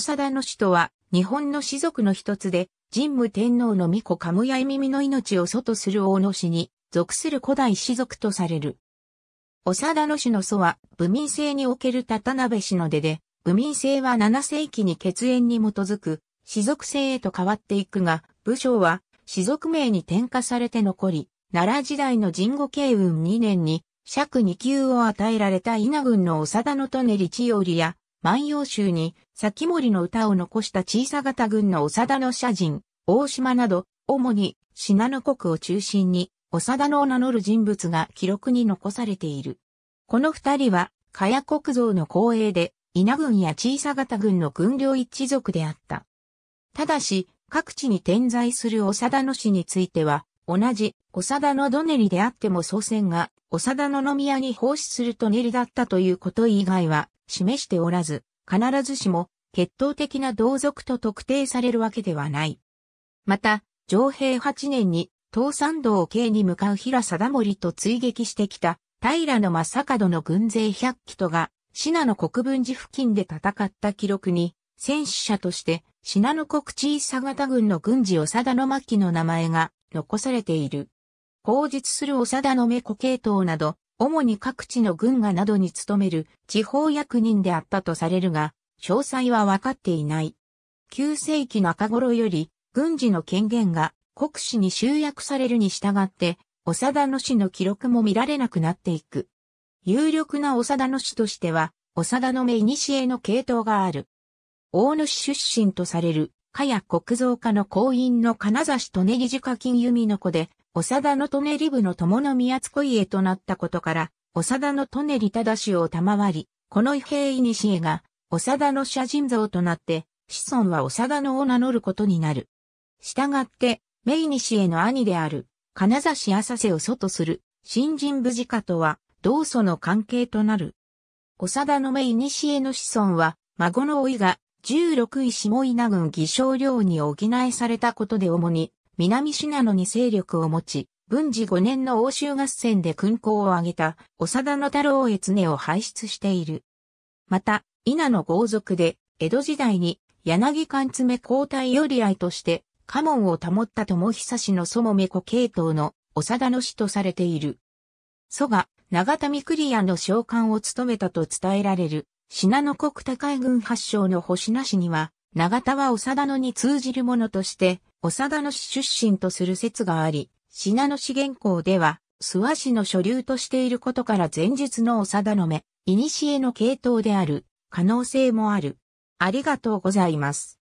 長田の首都は、日本の士族の一つで、神武天皇の御子かむやい耳の命を祖とする大野氏に、属する古代士族とされる。長田の氏の祖は、武民制における田辺氏の出で、武民制は7世紀に血縁に基づく、士族制へと変わっていくが、武将は、士族名に転化されて残り、奈良時代の神護慶雲2年に、尺2級を与えられた稲軍の長田の利根利千織や、万葉集に、先森の歌を残した小さ型軍の長田の社人、大島など、主に、信濃国を中心に、長田のを名乗る人物が記録に残されている。この二人は、加谷国造の後衛で、稲軍や小さ型軍の軍領一族であった。ただし、各地に点在する長田の氏については、同じ、長田のどねりであっても祖先が、長田の宮に奉仕するとねりだったということ以外は、示しておらず、必ずしも血統的な同族と特定されるわけではない。また、上平8年に東山道系に向かう平貞森と追撃してきた平野正門の軍勢100機とが、信濃国分寺付近で戦った記録に、戦死者として、信濃国地佐方軍の軍事長田の巻の名前が残されている。口述する長田の目古系統など、主に各地の軍がなどに勤める地方役人であったとされるが、詳細は分かっていない。9世紀中頃より、軍事の権限が国史に集約されるに従って、長田の氏の記録も見られなくなっていく。有力な長田の氏としては、長田の目えの系統がある。大野市出身とされる、加谷国造家の後員の金指と根木塚金弓の子で、長田の利根部の友の宮津小家となったことから、長田の利根忠氏を賜り、この異兵いにしえが、長田の社人像となって、子孫は長田のを名乗ることになる。従って、メイニシエの兄である、金指浅瀬を祖とする、新人無事家とは、同祖の関係となる。長田のメイニシエの子孫は、孫の老いが、十六位下稲郡義証領に補えされたことで主に、南信濃に勢力を持ち、文治5年の欧州合戦で勲功を挙げた、長田の太郎へ常を輩出している。また、稲の豪族で、江戸時代に、柳貫詰交代より愛として、家紋を保った友久氏の祖母目子系統の、長田の氏とされている。祖が、長民クリアの召喚を務めたと伝えられる、信濃国高い軍発祥の星名氏には、長田は長田のに通じるものとして、長田の市出身とする説があり、信濃市原稿では、諏訪市の所流としていることから前述の長田の目、古の系統である可能性もある。ありがとうございます。